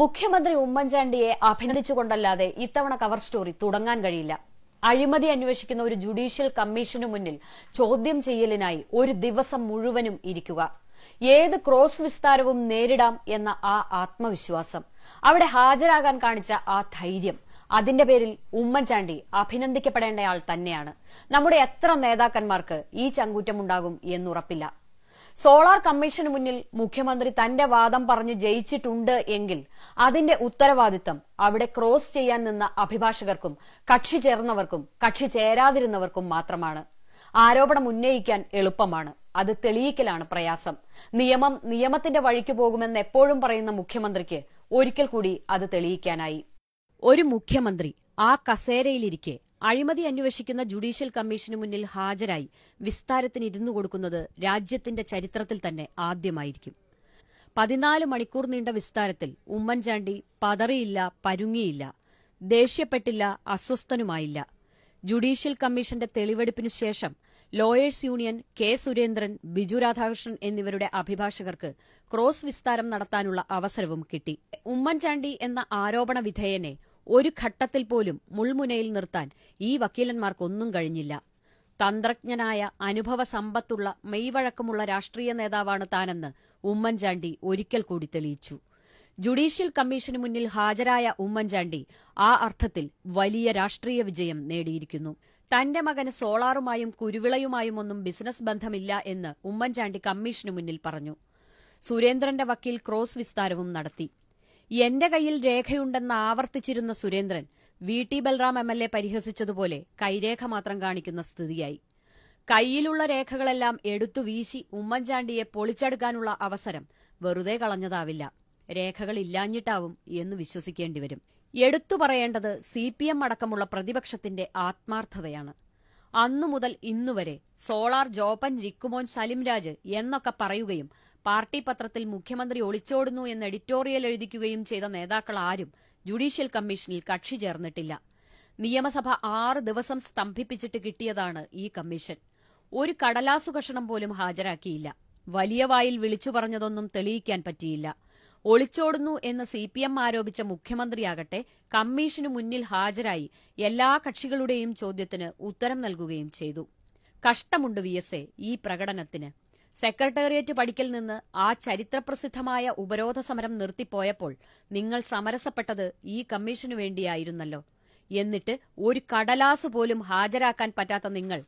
മുഖ്യമന്ത്രി ഉമ്മൻചാണ്ടിയെ അഭിനന്ദിച്ചുകൊണ്ടല്ലാതെ ഇത്തവണ കവർ സ്റ്റോറി തുടങ്ങാൻ കഴിയില്ല അഴിമതി അന്വേഷിക്കുന്ന ഒരു ജുഡീഷ്യൽ കമ്മീഷനു മുന്നിൽ ചോദ്യം ചെയ്യലിനായി ഒരു ദിവസം മുഴുവനും ഇരിക്കുക ഏത് ക്രോസ് വിസ്താരവും നേരിടാം എന്ന ആ ആത്മവിശ്വാസം അവിടെ ഹാജരാകാൻ കാണിച്ച ആ ധൈര്യം അതിന്റെ പേരിൽ ഉമ്മൻചാണ്ടി അഭിനന്ദിക്കപ്പെടേണ്ടയാൾ തന്നെയാണ് നമ്മുടെ എത്ര നേതാക്കന്മാർക്ക് ഈ ചങ്കൂറ്റമുണ്ടാകും എന്നുറപ്പില്ല സോളാർ കമ്മീഷന് മുന്നിൽ മുഖ്യമന്ത്രി തന്റെ വാദം പറഞ്ഞ് ജയിച്ചിട്ടുണ്ട് എങ്കിൽ അതിന്റെ ഉത്തരവാദിത്തം അവിടെ ക്രോസ് ചെയ്യാൻ നിന്ന അഭിഭാഷകർക്കും കക്ഷി ചേർന്നവർക്കും കക്ഷി ചേരാതിരുന്നവർക്കും മാത്രമാണ് ആരോപണം ഉന്നയിക്കാൻ എളുപ്പമാണ് അത് തെളിയിക്കലാണ് പ്രയാസം നിയമം നിയമത്തിന്റെ വഴിക്ക് പോകുമെന്ന് എപ്പോഴും പറയുന്ന മുഖ്യമന്ത്രിക്ക് ഒരിക്കൽ കൂടി അത് തെളിയിക്കാനായി ഒരു മുഖ്യമന്ത്രി ആ കസേരയിലിരിക്കെ അഴിമതി അന്വേഷിക്കുന്ന ജുഡീഷ്യൽ കമ്മീഷന് മുന്നിൽ ഹാജരായി വിസ്താരത്തിന് ഇരുന്നു കൊടുക്കുന്നത് രാജ്യത്തിന്റെ ചരിത്രത്തിൽ തന്നെ ആദ്യമായിരിക്കും പതിനാല് മണിക്കൂർ നീണ്ട വിസ്താരത്തിൽ ഉമ്മൻചാണ്ടി പതറിയില്ല പരുങ്ങിയില്ല ദേഷ്യപ്പെട്ടില്ല അസ്വസ്ഥനുമായില്ല ജുഡീഷ്യൽ കമ്മീഷന്റെ തെളിവെടുപ്പിനു ശേഷം ലോയേഴ്സ് യൂണിയൻ കെ സുരേന്ദ്രൻ ബിജു രാധാകൃഷ്ണൻ എന്നിവരുടെ അഭിഭാഷകർക്ക് ക്രോസ് വിസ്താരം നടത്താനുള്ള അവസരവും കിട്ടി ഉമ്മൻചാണ്ടി എന്ന ആരോപണ വിധേയനെ ഒരു ഘട്ടത്തിൽ പോലും മുൾമുനയിൽ നിർത്താൻ ഈ വക്കീലന്മാർക്കൊന്നും കഴിഞ്ഞില്ല തന്ത്രജ്ഞനായ അനുഭവ സമ്പത്തുള്ള മെയ്വഴക്കമുള്ള രാഷ്ട്രീയ നേതാവാണ് താനെന്ന് ഉമ്മൻചാണ്ടി ഒരിക്കൽ കൂടി തെളിയിച്ചു ജുഡീഷ്യൽ കമ്മീഷന് മുന്നിൽ ഹാജരായ ഉമ്മൻചാണ്ടി ആ അർത്ഥത്തിൽ വലിയ രാഷ്ട്രീയ വിജയം നേടിയിരിക്കുന്നു തന്റെ മകന് സോളാറുമായും കുരുവിളയുമായും ഒന്നും ബിസിനസ് ബന്ധമില്ല എന്ന് ഉമ്മൻചാണ്ടി കമ്മീഷന് മുന്നിൽ പറഞ്ഞു സുരേന്ദ്രന്റെ വക്കീൽ ക്രോസ് വിസ്താരവും നടത്തി എന്റെ കയ്യിൽ രേഖയുണ്ടെന്ന് ആവർത്തിച്ചിരുന്ന Surendran V T Balram M L A പരിഹസിച്ചതുപോലെ കൈരേഖ മാത്രം കാണിക്കുന്ന സ്ഥിതിയായി കൈയിലുള്ള രേഖകളെല്ലാം എടുത്തു വീശി ഉമ്മൻചാണ്ടിയെ പൊളിച്ചെടുക്കാനുള്ള അവസരം വെറുതെ കളഞ്ഞതാവില്ല രേഖകൾ ഇല്ലാഞ്ഞിട്ടാവും എന്ന് വിശ്വസിക്കേണ്ടി വരും എടുത്തു പറയേണ്ടത് സി പി എം അടക്കമുള്ള പ്രതിപക്ഷത്തിന്റെ ആത്മാർത്ഥതയാണ് അന്നു മുതൽ ഇന്നുവരെ സോളാർ ജോപ്പൻ ജിക്കുമോൻ സലിംരാജ് എന്നൊക്കെ പറയുകയും പാർട്ടി പത്രത്തിൽ മുഖ്യമന്ത്രി ഒളിച്ചോടുന്നു എന്ന് എഡിറ്റോറിയൽ എഴുതിക്കുകയും ചെയ്ത നേതാക്കൾ ആരും ജുഡീഷ്യൽ കമ്മീഷനിൽ കക്ഷി ചേർന്നിട്ടില്ല നിയമസഭ ആറ് ദിവസം സ്തംഭിപ്പിച്ചിട്ട് കിട്ടിയതാണ് ഈ കമ്മീഷൻ ഒരു കടലാസു കഷണം പോലും ഹാജരാക്കിയില്ല വലിയ വായിൽ വിളിച്ചു പറഞ്ഞതൊന്നും തെളിയിക്കാൻ പറ്റിയില്ല ഒളിച്ചോടുന്നു എന്ന് സി പി എം ആരോപിച്ച മുഖ്യമന്ത്രിയാകട്ടെ കമ്മീഷനു മുന്നിൽ ഹാജരായി എല്ലാ കക്ഷികളുടെയും ചോദ്യത്തിന് ഉത്തരം നൽകുകയും ചെയ്തു കഷ്ടമുണ്ട് വി എസ് എ ഈ പ്രകടനത്തിന് സെക്രട്ടേറിയറ്റ് പടിക്കൽ നിന്ന് ആ ചരിത്രപ്രസിദ്ധമായ ഉപരോധ സമരം നിർത്തിപ്പോയപ്പോൾ നിങ്ങൾ സമരസപ്പെട്ടത് ഈ കമ്മീഷനു വേണ്ടിയായിരുന്നല്ലോ എന്നിട്ട് ഒരു കടലാസ് പോലും ഹാജരാക്കാൻ പറ്റാത്ത നിങ്ങൾ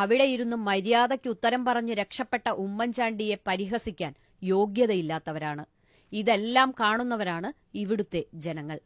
അവിടെയിരുന്ന് മര്യാദയ്ക്ക് ഉത്തരം പറഞ്ഞ് രക്ഷപ്പെട്ട ഉമ്മൻചാണ്ടിയെ പരിഹസിക്കാൻ യോഗ്യതയില്ലാത്തവരാണ് ഇതെല്ലാം കാണുന്നവരാണ് ഇവിടുത്തെ ജനങ്ങൾ